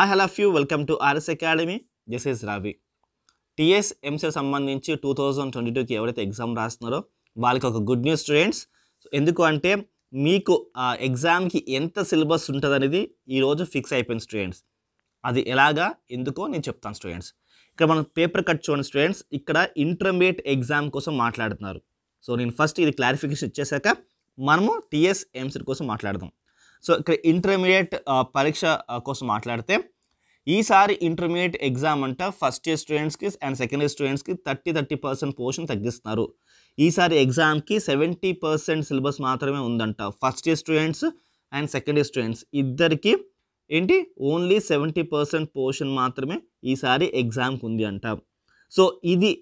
I all of you welcome to RS academy this is Rabi TS సంబంధించి two thousand twenty టూకి ఎవరైతే exam రాస్తున్నారో వాళ్ళకి ఒక గుడ్ న్యూస్ స్టూడెంట్స్ ఎందుకు అంటే మీకు ఆ ఎగ్జామ్కి ఎంత సిలబస్ ఉంటుంది అనేది ఈరోజు ఫిక్స్ అయిపోయింది స్టూడెంట్స్ అది ఎలాగా ఎందుకో నేను చెప్తాను స్టూడెంట్స్ ఇక్కడ మనం పేపర్ కట్ చూడండి స్టూడెంట్స్ ఇక్కడ ఇంటర్మీడియట్ ఎగ్జామ్ కోసం మాట్లాడుతున్నారు సో నేను ఫస్ట్ ఇది క్లారిఫికేషన్ ఇచ్చేసాక మనము టీఎస్ ఎంసీ కోసం మాట్లాడదాం సో ఇక్కడ ఇంటర్మీడియట్ పరీక్ష కోసం మాట్లాడితే ఈసారి ఇంటర్మీడియట్ ఎగ్జామ్ అంట ఫస్ట్ ఇయర్ స్టూడెంట్స్కి అండ్ సెకండ్ ఇయర్ స్టూడెంట్స్కి థర్టీ థర్టీ పర్సెంట్ పోర్షన్ తగ్గిస్తున్నారు ఈసారి ఎగ్జామ్కి సెవెంటీ పర్సెంట్ సిలబస్ మాత్రమే ఉందంట first year students and second year students ఇద్దరికి ఏంటి ఓన్లీ సెవెంటీ పర్సెంట్ పోర్షన్ మాత్రమే ఈసారి ఎగ్జామ్కి ఉంది అంట సో ఇది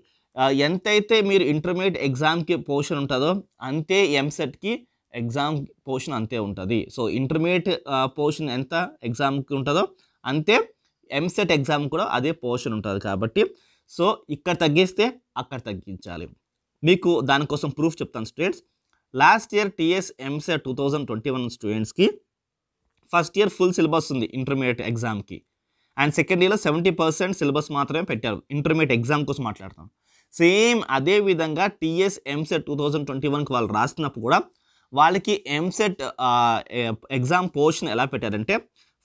ఎంతైతే మీరు ఇంటర్మీడియట్ ఎగ్జామ్కి పోర్షన్ ఉంటుందో అంతే ఎంసెట్కి ఎగ్జామ్ పోర్షన్ అంతే ఉంటుంది సో ఇంటర్మీడియట్ పోర్షన్ ఎంత ఎగ్జామ్కి ఉంటుందో అంతే ఎంసెట్ ఎగ్జామ్ కూడా అదే పోర్షన్ ఉంటుంది కాబట్టి సో ఇక్కడ తగ్గిస్తే అక్కడ తగ్గించాలి మీకు దానికోసం ప్రూఫ్ చెప్తాను students last year TS EAMCET two thousand twenty one స్టూడెంట్స్కి ఫస్ట్ ఇయర్ ఫుల్ సిలబస్ ఉంది ఇంటర్మీడియట్ ఎగ్జామ్కి అండ్ సెకండ్ ఇయర్లో సెవెంటీ పర్సెంట్ సిలబస్ మాత్రమే పెట్టారు ఇంటర్మీడియట్ ఎగ్జామ్ కోసం మాట్లాడతాం సేమ్ అదే విధంగా TS EAMCET two thousand twenty వన్కి వాళ్ళు రాసినప్పుడు కూడా వాళ్ళకి ఎంసెట్ ఎగ్జామ్ పోర్షన్ ఎలా పెట్టారంటే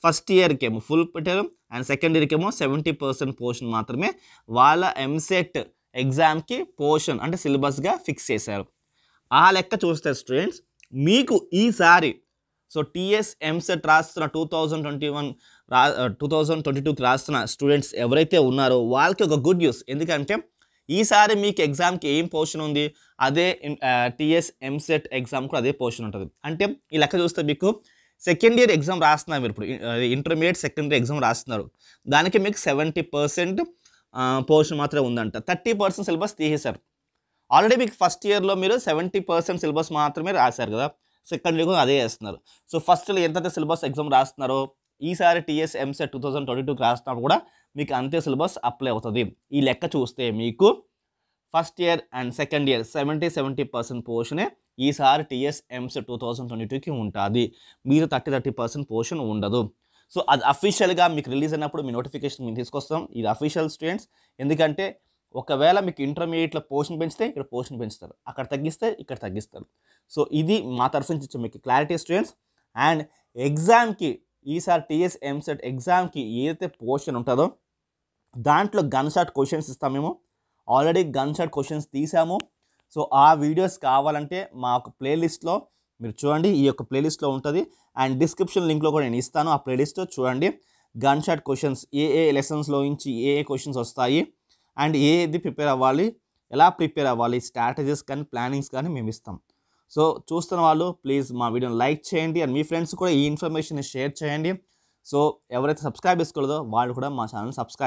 ఫస్ట్ ఇయర్కి ఏమో ఫుల్ పెట్టారు అండ్ సెకండ్ ఇయర్కి ఏమో సెవెంటీ పర్సెంట్ పోర్షన్ మాత్రమే వాళ్ళ ఎంసెట్ ఎగ్జామ్కి పోర్షన్ అంటే సిలబస్గా ఫిక్స్ చేశారు ఆ లెక్క చూస్తే స్టూడెంట్స్ మీకు ఈసారి సో టీఎస్ ఎంసెట్ రాస్తున్న టూ థౌజండ్ ట్వంటీ వన్ రా టూ థౌజండ్ ట్వంటీ టూకి రాస్తున్న స్టూడెంట్స్ ఎవరైతే ఉన్నారో వాళ్ళకి ఒక గుడ్ న్యూస్ ఎందుకంటే ఈసారి మీకు ఎగ్జామ్కి ఏం పోర్షన్ ఉంది అదే టీఎస్ ఎంసెట్ ఎగ్జామ్ కూడా అదే పోర్షన్ ఉంటుంది అంటే ఈ లెక్క చూస్తే మీకు సెకండ్ ఇయర్ ఎగ్జామ్ రాస్తున్నారు మీరు ఇప్పుడు ఇంటర్మీడియట్ సెకండ్ ఇయర్ ఎగ్జామ్ రాస్తున్నారు దానికి మీకు సెవెంటీ పర్సెంట్ పోర్షన్ మాత్రమే ఉందంట థర్టీ పర్సెంట్ సిలబస్ తీసేశారు ఆల్రెడీ మీకు ఫస్ట్ ఇయర్లో మీరు సెవెంటీ పర్సెంట్ సిలబస్ మాత్రమే రాశారు కదా సెకండ్ ఇయర్ కూడా అదే చేస్తున్నారు సో ఫస్ట్లో ఎంత సిలబస్ ఎగ్జామ్ రాస్తున్నారో ఈసారి TS EAMCET two thousand twenty టూకి రాసినప్పుడు కూడా మీకు అంతే సిలబస్ అప్లై అవుతుంది ఈ లెక్క చూస్తే మీకు first year and second year seventy seventy percent పోర్షనే ఈసారి TS EAMCET two thousand twenty టూకి ఉంటుంది మీరు థర్టీ థర్టీ పర్సెంట్ పోర్షన్ ఉండదు సో అది అఫీషియల్గా మీకు రిలీజ్ అయినప్పుడు మీ నోటిఫికేషన్ మేము తీసుకొస్తాం ఇది అఫీషియల్ స్టూడెంట్స్ ఎందుకంటే ఒకవేళ మీకు ఇంటర్మీడియట్లో పోర్షన్ పెంచితే ఇక్కడ పోర్షన్ పెంచుతారు అక్కడ తగ్గిస్తే ఇక్కడ తగ్గిస్తారు సో ఇది మా తరఫు నుంచి మీకు క్లారిటీ స్టూడెంట్స్ అండ్ ఎగ్జామ్కి ఈసారి టీఎస్ ఎంసెట్ ఎగ్జామ్కి ఏదైతే పోర్షన్ ఉంటుందో దాంట్లో గన్ షాట్ క్వశ్చన్స్ ఇస్తాం మేము ఆల్రెడీ గన్ షాట్ క్వశ్చన్స్ తీసాము సో ఆ వీడియోస్ కావాలంటే మా ఒక ప్లేలిస్ట్లో మీరు చూడండి ఈ యొక్క ప్లేలిస్ట్లో ఉంటుంది అండ్ డిస్క్రిప్షన్ లింక్లో కూడా నేను ఇస్తాను ఆ ప్లేలిస్ట్ చూడండి గన్ షాట్ క్వశ్చన్స్ ఏ ఏ లెసన్స్లో నుంచి ఏ ఏ క్వశ్చన్స్ వస్తాయి అండ్ ఏది ప్రిపేర్ అవ్వాలి ఎలా ప్రిపేర్ అవ్వాలి స్ట్రాటజీస్ కానీ ప్లానింగ్స్ కానీ మేము ఇస్తాం సో చూస్తున్న వాళ్ళు ప్లీజ్ మా వీడియోని లైక్ చేయండి అండ్ మీ ఫ్రెండ్స్ కూడా ఈ ఇన్ఫర్మేషన్ షేర్ చేయండి సో ఎవరైతే సబ్స్క్రైబ్ చేసుకోలేదో వాళ్ళు కూడా మా ఛానల్ సబ్స్క్రైబ్